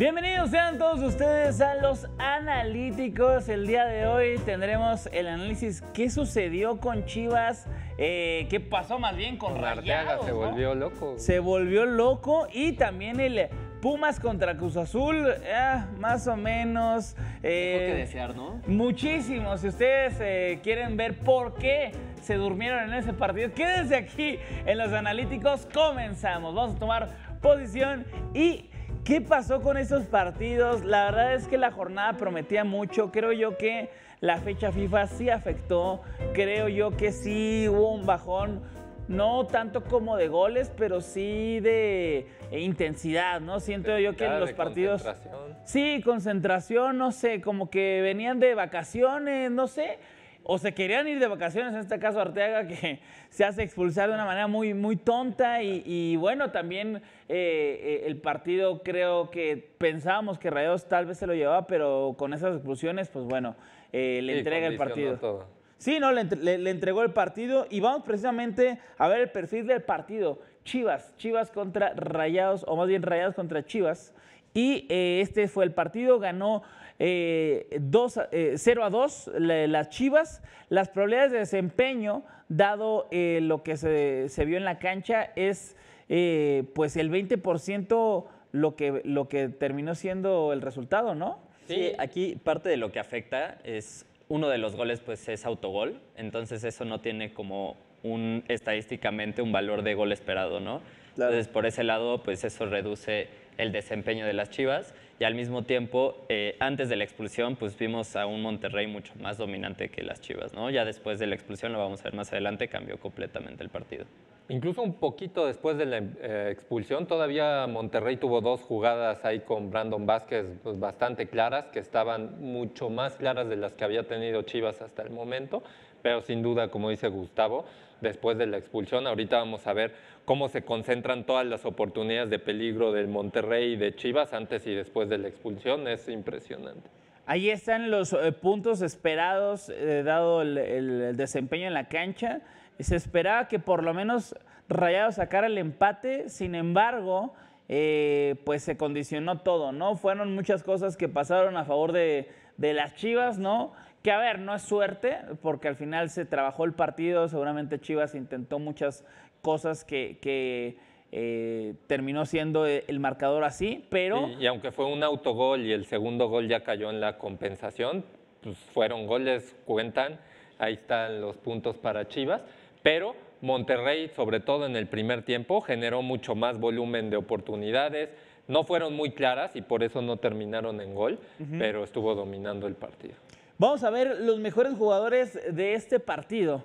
Bienvenidos sean todos ustedes a los analíticos. El día de hoy tendremos el análisis qué sucedió con Chivas, eh, qué pasó más bien con Arteaga se volvió loco. Se volvió loco y también el Pumas contra Cruz Azul, eh, más o menos. Eh, Tengo que desear, ¿no? Muchísimo. Si ustedes quieren ver por qué se durmieron en ese partido, quédense aquí en los analíticos. Comenzamos. Vamos a tomar posición y ¿Qué pasó con esos partidos? La verdad es que la jornada prometía mucho. Creo yo que la fecha FIFA sí afectó. Creo yo que sí hubo un bajón. No tanto como de goles, pero sí de intensidad, ¿no? Siento yo que los partidos. Concentración. Sí, concentración, no sé, como que venían de vacaciones, no sé o se querían ir de vacaciones, en este caso Arteaga, que se hace expulsar de una manera muy, muy tonta. Y, bueno, también eh, eh, el partido creo que pensábamos que Rayados tal vez se lo llevaba, pero con esas expulsiones, pues bueno, eh, le entrega el partido. Sí, no, le, le, entregó el partido y vamos precisamente a ver el perfil del partido. Chivas, Chivas contra Rayados, o más bien Rayados contra Chivas y eh, este fue el partido, ganó 0 eh, eh, a 2 las Chivas. Las probabilidades de desempeño, dado lo que se, vio en la cancha, es pues el 20% lo que, lo que terminó siendo el resultado, ¿no? Sí, aquí parte de lo que afecta es uno de los goles pues es autogol, entonces eso no tiene como un estadísticamente un valor de gol esperado, ¿no? Entonces por ese lado pues eso reduce el desempeño de las Chivas y al mismo tiempo, eh, antes de la expulsión, pues vimos a un Monterrey mucho más dominante que las Chivas, ¿no? Ya después de la expulsión, lo vamos a ver más adelante, cambió completamente el partido. Incluso un poquito después de la eh, expulsión, todavía Monterrey tuvo dos jugadas ahí con Brandon Vázquez pues, bastante claras, que estaban mucho más claras de las que había tenido Chivas hasta el momento, pero sin duda, como dice Gustavo, después de la expulsión. Ahorita vamos a ver cómo se concentran todas las oportunidades de peligro del Monterrey y de Chivas antes y después de la expulsión. Es impresionante. Ahí están los eh, puntos esperados, eh, dado el, desempeño en la cancha. Se esperaba que por lo menos Rayado sacara el empate, sin embargo, eh, pues se condicionó todo, ¿no? Fueron muchas cosas que pasaron a favor de, de las Chivas, ¿no? Que a ver, no es suerte, porque al final se trabajó el partido, seguramente Chivas intentó muchas cosas que, eh, terminó siendo eh, el marcador así, pero... Y, aunque fue un autogol y el segundo gol ya cayó en la compensación, pues fueron goles, cuentan, ahí están los puntos para Chivas, pero Monterrey, sobre todo en el primer tiempo, generó mucho más volumen de oportunidades, no fueron muy claras y por eso no terminaron en gol, pero estuvo dominando el partido. Vamos a ver los mejores jugadores de este partido.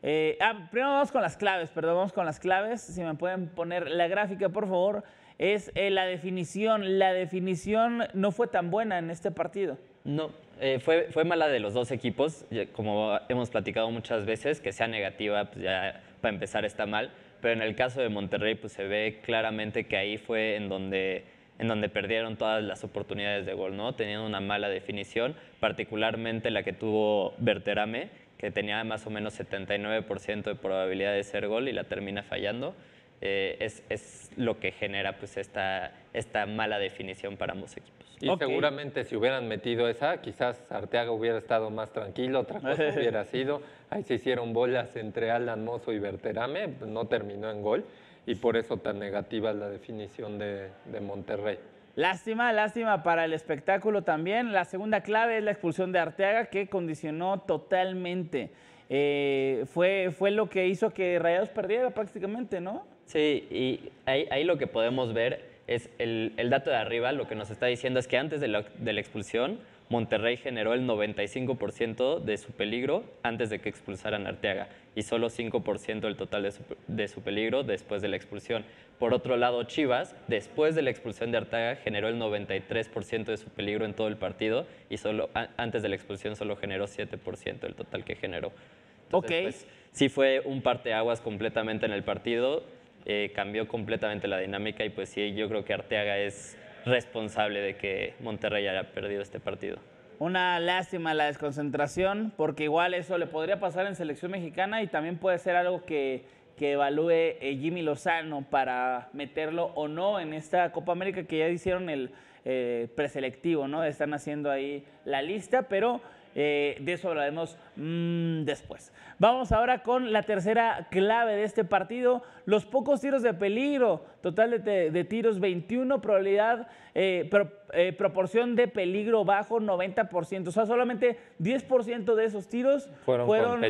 Eh, ah, primero vamos con las claves, perdón, vamos con las claves. Si me pueden poner la gráfica, por favor. Es eh, la definición. La definición no fue tan buena en este partido. No, eh, fue, fue mala de los dos equipos. Como hemos platicado muchas veces, que sea negativa, pues ya para empezar está mal. Pero en el caso de Monterrey, pues se ve claramente que ahí fue en donde en donde perdieron todas las oportunidades de gol, ¿no? una mala definición, particularmente la que tuvo Berterame, que tenía más o menos 79% de probabilidad de ser gol y la termina fallando. Eh, es, lo que genera pues esta, mala definición para ambos equipos. Y seguramente si hubieran metido esa, quizás Arteaga hubiera estado más tranquilo, otra cosa hubiera sido. Ahí se hicieron bolas entre Alan Mozo y Berterame, no terminó en gol y por eso tan negativa es la definición de, Monterrey. Lástima, lástima para el espectáculo también. La segunda clave es la expulsión de Arteaga que condicionó totalmente. Eh, fue, fue lo que hizo que Rayados perdiera prácticamente, ¿no? Sí, y ahí, lo que podemos ver es el, dato de arriba, lo que nos está diciendo es que antes de la, de la expulsión, Monterrey generó el 95% de su peligro antes de que expulsaran a Arteaga y solo 5% del total de su, peligro después de la expulsión. Por otro lado, Chivas, después de la expulsión de Arteaga, generó el 93% de su peligro en todo el partido y solo antes de la expulsión solo generó 7% del total que generó. Entonces, okay. Pues, sí fue un parteaguas completamente en el partido, eh, cambió completamente la dinámica y pues sí, yo creo que Arteaga es responsable de que Monterrey haya perdido este partido. Una lástima la desconcentración, porque igual eso le podría pasar en selección mexicana y también puede ser algo que, que evalúe eh, Jimmy Lozano para meterlo o no en esta Copa América que ya hicieron el eh, preselectivo, ¿no? Están haciendo ahí la lista, pero eh, de eso hablaremos mm, después. Vamos ahora con la tercera clave de este partido, los pocos tiros de peligro, total de, tiros 21, probabilidad, eh, eh, proporción de peligro bajo 90%, o sea, solamente 10% de esos tiros fueron,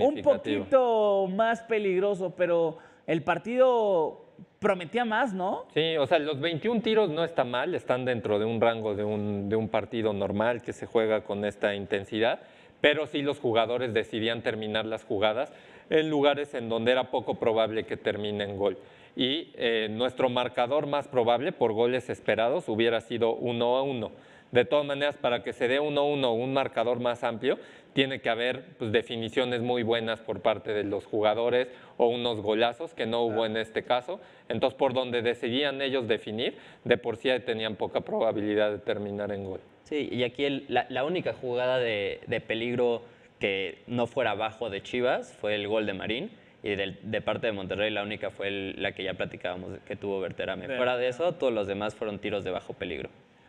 un poquito más peligroso, pero el partido prometía más, ¿no? Sí, o sea, los 21 tiros no está mal, están dentro de un rango de un, partido normal que se juega con esta intensidad, pero sí los jugadores decidían terminar las jugadas en lugares en donde era poco probable que terminen gol. Y eh, nuestro marcador más probable por goles esperados hubiera sido 1 a 1 de todas maneras, para que se dé 1-1 un marcador más amplio, tiene que haber pues, definiciones muy buenas por parte de los jugadores o unos golazos que no hubo en este caso. Entonces, por donde decidían ellos definir, de por sí tenían poca probabilidad de terminar en gol. Sí, y aquí la, única jugada de, peligro que no fuera bajo de Chivas fue el gol de Marín. Y de, parte de Monterrey la única fue la que ya platicábamos que tuvo Verterame. Fuera de eso, todos los demás fueron tiros de bajo peligro.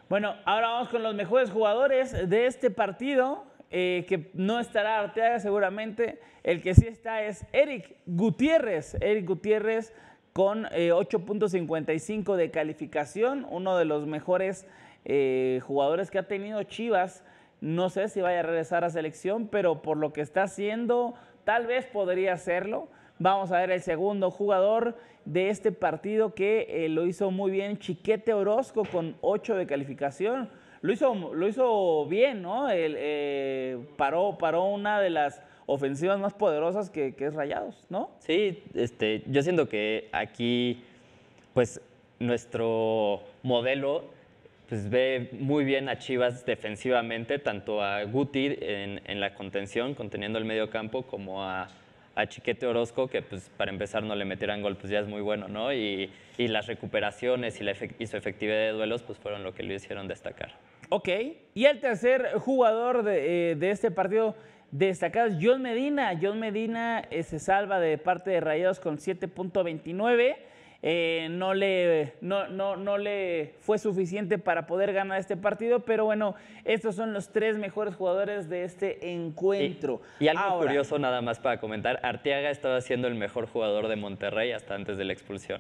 Bueno, ahora vamos con los mejores jugadores de este partido, eh, que no estará Arteaga seguramente. El que sí está es Eric Gutiérrez. Eric Gutiérrez con 8.55 eh, de calificación, uno de los mejores eh, jugadores que ha tenido Chivas. No sé si vaya a regresar a selección, pero por lo que está haciendo, tal vez podría hacerlo. Vamos a ver el segundo jugador de este partido que eh, lo hizo muy bien, Chiquete Orozco con 8 de calificación. Lo hizo, lo hizo bien, ¿no? Eh, paró, paró una de las ofensivas más poderosas que, es Rayados, ¿no? Sí, este, yo siento que aquí, pues, nuestro modelo pues, ve muy bien a Chivas defensivamente, tanto a Guti en, en la contención, conteniendo el medio campo, como a a Chiquete Orozco, que pues para empezar no le metieran gol, pues ya es muy bueno, ¿no? Y, las recuperaciones y, la y su efectividad de duelos pues fueron lo que le hicieron destacar. Ok, y el tercer jugador eh, de, este partido destacado es John Medina. John Medina eh, se salva de parte de Rayados con 7.29. Eh, no, le, no, no, no, le fue suficiente para poder ganar este partido, pero bueno, estos son los tres mejores jugadores de este encuentro. Y, algo curioso nada más para comentar, Arteaga estaba siendo el mejor jugador de Monterrey hasta antes de la expulsión.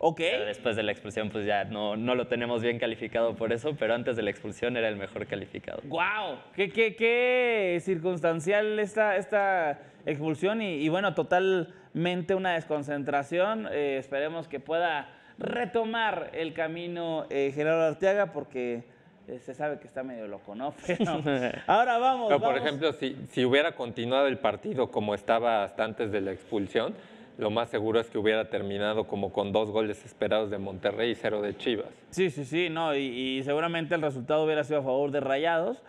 Ok. después de la expulsión, pues ya no, no lo tenemos bien calificado por eso, pero antes de la expulsión era el mejor calificado. ¡Guau! ¿Qué, qué, qué circunstancial esta, esta expulsión y bueno, total mente una desconcentración. Eh, esperemos que pueda retomar el camino General eh, Gerardo Arteaga porque eh, se sabe que está medio loco, ¿no? ahora vamos. Pero, por ejemplo, si, hubiera continuado el partido como estaba hasta antes de la expulsión, lo más seguro es que hubiera terminado como con dos goles esperados de Monterrey y cero de Chivas. Sí, sí, sí, no, y seguramente el resultado hubiera sido a favor de Rayados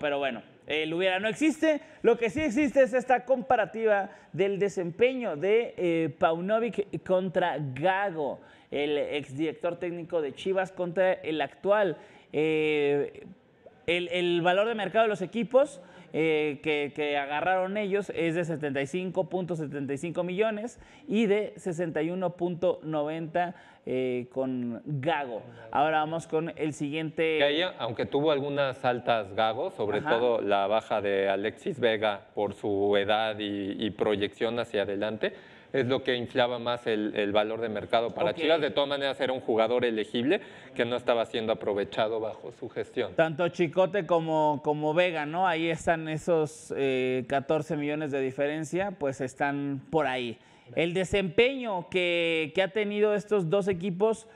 pero, bueno, el hubiera no existe. Lo que sí existe es esta comparativa del desempeño de eh, Paunovic contra Gago, el exdirector técnico de Chivas contra el actual. Eh, el, valor de mercado de los equipos eh, que, agarraron ellos es de 75.75 millones y de 61.90 millones. Eh, con Gago. Ahora vamos con el siguiente. aunque tuvo algunas altas Gago, sobre todo la baja de Alexis Vega por su edad y, proyección hacia adelante, es lo que inflaba más el, valor de mercado para Chivas. De todas maneras, era un jugador elegible que no estaba siendo aprovechado bajo su gestión. Tanto Chicote como, Vega, ¿no? Ahí están esos 14 eh, millones de diferencia, pues están por ahí el desempeño que, que, ha tenido estos dos equipos,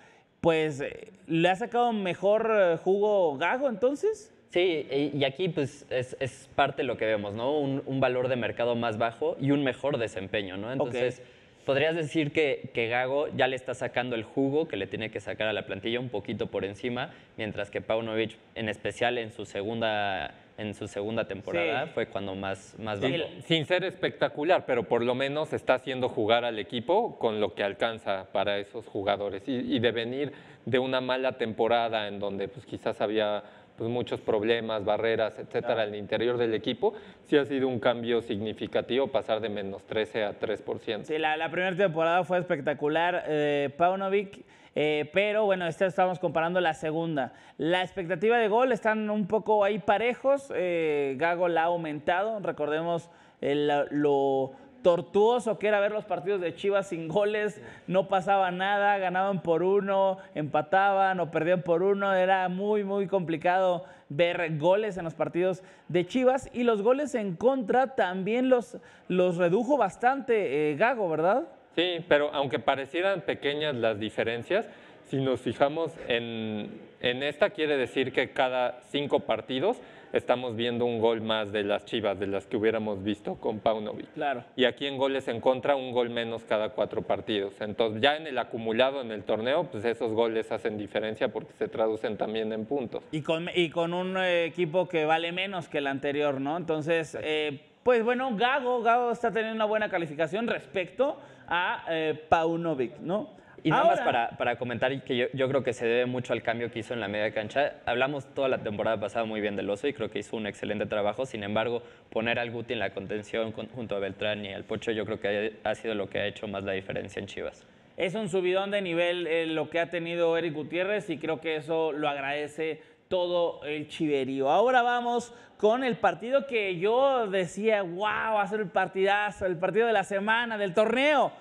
pues eh, le ha sacado mejor eh, jugo Gago entonces. Sí, y aquí pues es, parte de lo que vemos, ¿no? Un, valor de mercado más bajo y un mejor desempeño, ¿no? Entonces, podrías decir que, que Gago ya le está sacando el jugo que le tiene que sacar a la plantilla un poquito por encima, mientras que Paunovic, en especial en su segunda en su segunda temporada fue cuando más, más Sin ser espectacular, pero por lo menos está haciendo jugar al equipo con lo que alcanza para esos jugadores. Y, de venir de una mala temporada en donde pues, quizás había pues, muchos problemas, barreras, etcétera, al interior del equipo, sí ha sido un cambio significativo pasar de menos 13 a 3%. Sí, la, primera temporada fue espectacular. Eh, Paunovic eh, pero bueno, esta estamos comparando la segunda. La expectativa de gol están un poco ahí parejos. Eh, Gago la ha aumentado. Recordemos eh, lo tortuoso que era ver los partidos de Chivas sin goles, no pasaba nada, ganaban por uno, empataban o perdían por uno, era muy, muy complicado ver goles en los partidos de Chivas y los goles en contra también los, los redujo bastante Gago, ¿verdad? Sí, pero aunque parecieran pequeñas las diferencias, si nos fijamos en, en, esta, quiere decir que cada cinco partidos estamos viendo un gol más de las Chivas, de las que hubiéramos visto con Paunovic. Claro. Y aquí en goles en contra, un gol menos cada cuatro partidos. Entonces, ya en el acumulado en el torneo, pues esos goles hacen diferencia porque se traducen también en puntos. Y con, y con un eh, equipo que vale menos que el anterior, ¿no? Entonces, eh, pues bueno, Gago, Gago está teniendo una buena calificación respecto a eh, Paunovic, ¿no? Y nada más para, para, comentar que yo, creo que se debe mucho al cambio que hizo en la media cancha. Hablamos toda la temporada pasada muy bien del Oso y creo que hizo un excelente trabajo. Sin embargo, poner al Guti en la contención junto a Beltrán y al Pocho, yo creo que ha, sido lo que ha hecho más la diferencia en Chivas. Es un subidón de nivel eh, lo que ha tenido Eric Gutiérrez y creo que eso lo agradece todo el chiverío. Ahora vamos con el partido que yo decía, wow, va a ser el partidazo, el partido de la semana, del torneo.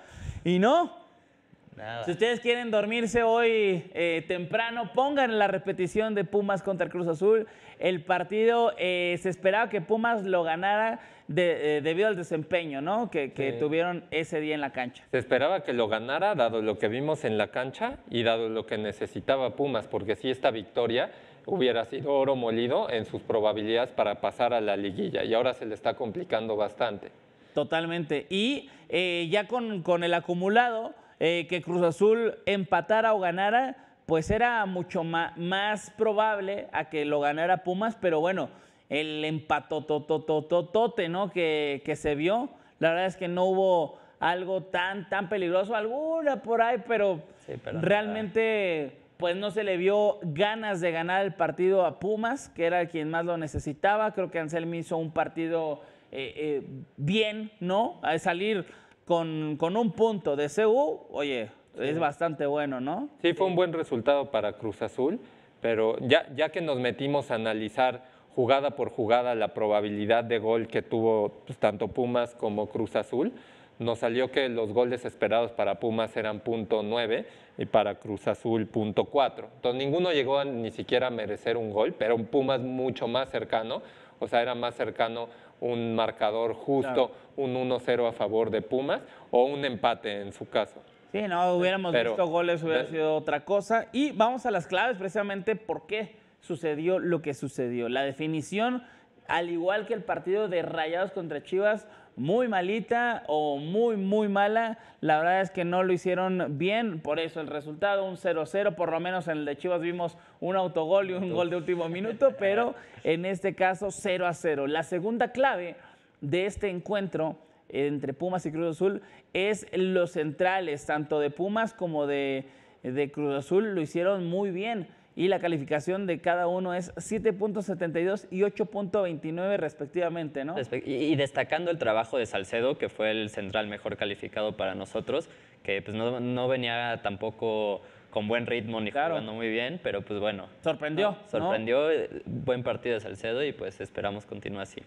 Y no. Si ustedes quieren dormirse hoy eh, temprano, pongan la repetición de Pumas contra el Cruz Azul. El partido eh, se esperaba que Pumas lo ganara eh, debido al desempeño ¿no? que, tuvieron ese día en la cancha. Se esperaba que lo ganara dado lo que vimos en la cancha y dado lo que necesitaba Pumas, porque si esta victoria hubiera sido oro molido en sus probabilidades para pasar a la liguilla y ahora se le está complicando bastante. Totalmente. Y eh, ya con, el acumulado, eh, que Cruz Azul empatara o ganara, pues era mucho más, probable a que lo ganara Pumas, pero bueno, el empatotote, ¿no? Que, se vio, la verdad es que no hubo algo tan, tan peligroso, alguna por ahí, pero realmente pues no se le vio ganas de ganar el partido a Pumas, que era quien más lo necesitaba. Creo que Anselmi hizo un partido eh, eh, bien, ¿no? A salir con, un punto de CU, oye, es bastante bueno, ¿no? Sí, fue un buen resultado para Cruz Azul, pero ya, que nos metimos a analizar jugada por jugada la probabilidad de gol que tuvo pues, tanto Pumas como Cruz Azul, nos salió que los goles esperados para Pumas eran 0.9 .9 y para Cruz Azul 0.4 .4. Entonces ninguno llegó ni siquiera a merecer un gol, pero un Pumas mucho más cercano, o sea, era más cercano un marcador justo, un 1-0 a favor de Pumas o un empate en su caso. Sí, no, hubiéramos visto goles, hubiera sido otra cosa. Y vamos a las claves precisamente por qué sucedió lo que sucedió. La definición al igual que el partido de Rayados contra Chivas, muy malita o muy, muy mala. La verdad es que no lo hicieron bien, por eso el resultado, un 0-0, por lo menos en el de Chivas vimos un autogol y un gol de último minuto, pero en este caso 0-0. La segunda clave de este encuentro entre Pumas y Cruz Azul es los centrales, tanto de Pumas como de, de Cruz Azul, lo hicieron muy bien y la calificación de cada uno es 7.72 y 8.29 respectivamente, ¿no? Y, destacando el trabajo de Salcedo, que fue el central mejor calificado para nosotros, que pues no, venía tampoco con buen ritmo ni jugando muy bien, pero pues bueno. Sorprendió. sorprendió, eh, buen partido de Salcedo y pues esperamos continuar así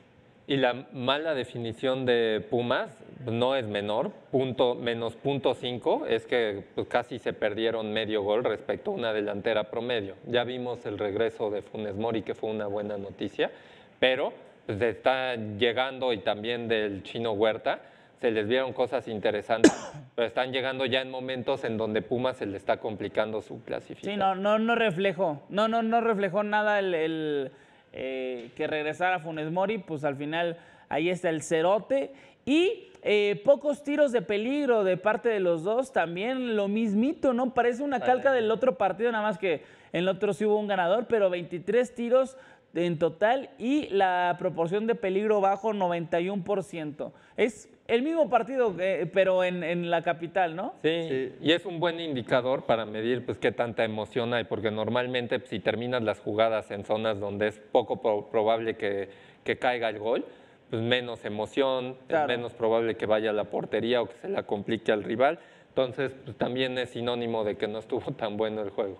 y la mala definición de Pumas no es menor, punto, menos punto 5, es que pues, casi se perdieron medio gol respecto a una delantera promedio. Ya vimos el regreso de Funes Mori, que fue una buena noticia, pero pues, está llegando y también del chino Huerta, se les vieron cosas interesantes, pero están llegando ya en momentos en donde Pumas se le está complicando su clasificación. Sí, no, no, no reflejó, no, no, no reflejó nada el eh, que regresara Funes Mori, pues al final ahí está el cerote. Y eh, pocos tiros de peligro de parte de los dos, también lo mismito, ¿no? Parece una calca del otro partido, nada más que en el otro sí hubo un ganador, pero 23 tiros en total y la proporción de peligro bajo 91%. Es el mismo partido, pero en, la capital, ¿no? Sí, y es un buen indicador para medir pues, qué tanta emoción hay, porque normalmente pues, si terminas las jugadas en zonas donde es poco probable que, caiga el gol, pues menos emoción, menos probable que vaya a la portería o que se la complique al rival. Entonces, pues, también es sinónimo de que no estuvo tan bueno el juego.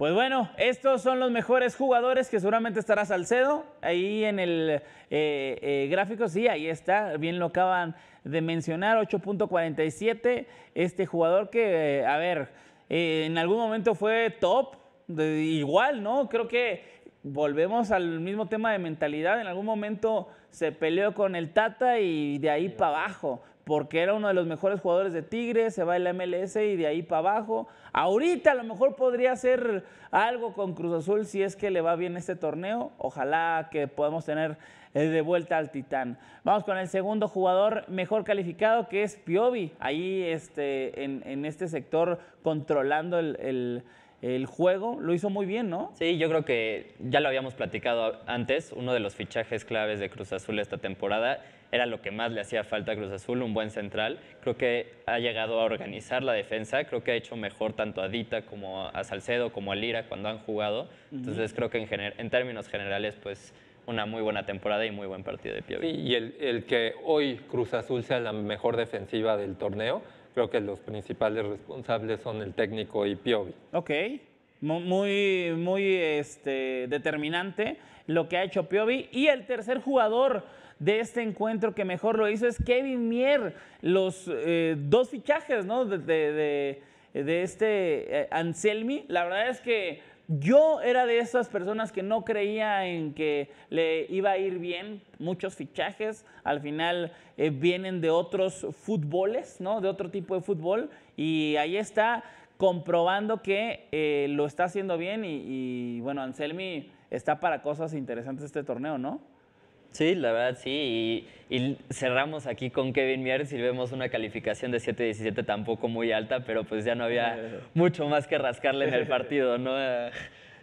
Pues bueno, estos son los mejores jugadores que seguramente estará Salcedo. Ahí en el eh, eh, gráfico, sí, ahí está, bien lo acaban de mencionar, 8.47. Este jugador que, eh, a ver, en algún momento fue top, igual, ¿no? Creo que volvemos al mismo tema de mentalidad. En algún momento se peleó con el Tata y de ahí para abajo porque era uno de los mejores jugadores de Tigres, se va el MLS y de ahí para abajo. Ahorita a lo mejor podría hacer algo con Cruz Azul si es que le va bien este torneo. Ojalá que podamos tener eh, de vuelta al Titán. Vamos con el segundo jugador mejor calificado que es Piovi, ahí este, en, este sector controlando el, el juego, lo hizo muy bien, ¿no? Sí, yo creo que ya lo habíamos platicado antes, uno de los fichajes claves de Cruz Azul esta temporada era lo que más le hacía falta a Cruz Azul, un buen central. Creo que ha llegado a organizar la defensa, creo que ha hecho mejor tanto a Dita como a Salcedo, como a Lira cuando han jugado. Entonces creo que en, términos generales, pues una muy buena temporada y muy buen partido de Piovi. y el, que hoy Cruz Azul sea la mejor defensiva del torneo, creo que los principales responsables son el técnico y Piovi. Ok, muy, muy este, determinante lo que ha hecho Piovi. Y el tercer jugador de este encuentro que mejor lo hizo es Kevin Mier, los eh, dos fichajes ¿no? de, este eh, Anselmi. La verdad es que yo era de esas personas que no creía en que le iba a ir bien. Muchos fichajes al final eh, vienen de otros fútboles, ¿no? De otro tipo de fútbol. Y ahí está comprobando que lo está haciendo bien y, y bueno, Anselmi está para cosas interesantes este torneo, ¿no? Sí, la verdad sí. Y, cerramos aquí con Kevin Mieres y vemos una calificación de 7-17 tampoco muy alta, pero pues ya no había mucho más que rascarle en el partido, ¿no?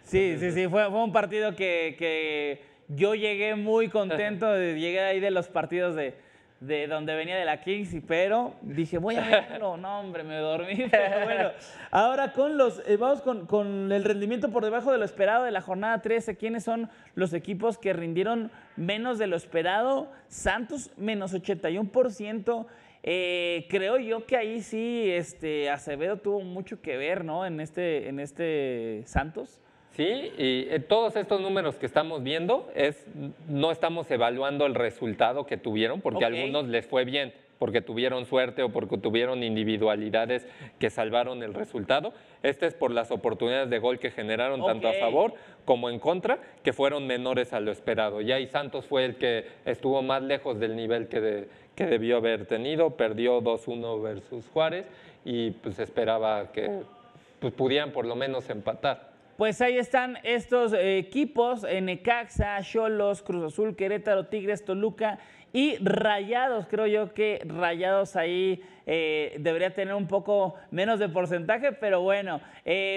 Sí, sí, sí. Fue, fue un partido que, que yo llegué muy contento. Llegué ahí de los partidos de de donde venía de la Kings, pero dije, voy a verlo. No, hombre, me dormí, pero bueno. Ahora con los, eh, vamos con, el rendimiento por debajo de lo esperado de la jornada 13. ¿Quiénes son los equipos que rindieron menos de lo esperado? Santos, menos 81%. Eh, creo yo que ahí sí este, Acevedo tuvo mucho que ver, ¿no? En este, en este Santos. ¿sí? Y eh, todos estos números que estamos viendo es, no estamos evaluando el resultado que tuvieron, porque a algunos les fue bien, porque tuvieron suerte o porque tuvieron individualidades que salvaron el resultado. Este es por las oportunidades de gol que generaron tanto a favor como en contra, que fueron menores a lo esperado. y ahí Santos fue el que estuvo más lejos del nivel que, debió haber tenido, perdió 2-1 versus Juárez y pues esperaba que pues, pudieran por lo menos empatar pues ahí están estos eh, equipos, eh, Necaxa, Cholos, Cruz Azul, Querétaro, Tigres, Toluca y Rayados. Creo yo que Rayados ahí eh, debería tener un poco menos de porcentaje, pero bueno,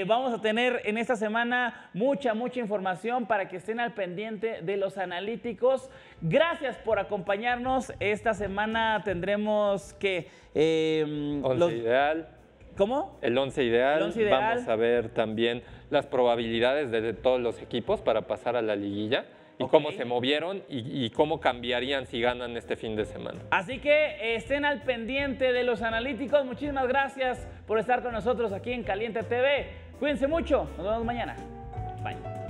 vamos a tener en esta semana mucha, mucha información para que estén al pendiente de los analíticos. Gracias por acompañarnos. Esta semana tendremos que... ideal. ¿Cómo? El 11 ideal. Vamos a ver también las probabilidades de todos los equipos para pasar a la liguilla y cómo se movieron y, cómo cambiarían si ganan este fin de semana. Así que estén al pendiente de los analíticos. Muchísimas gracias por estar con nosotros aquí en Caliente TV. Cuídense mucho. Nos vemos mañana. Bye.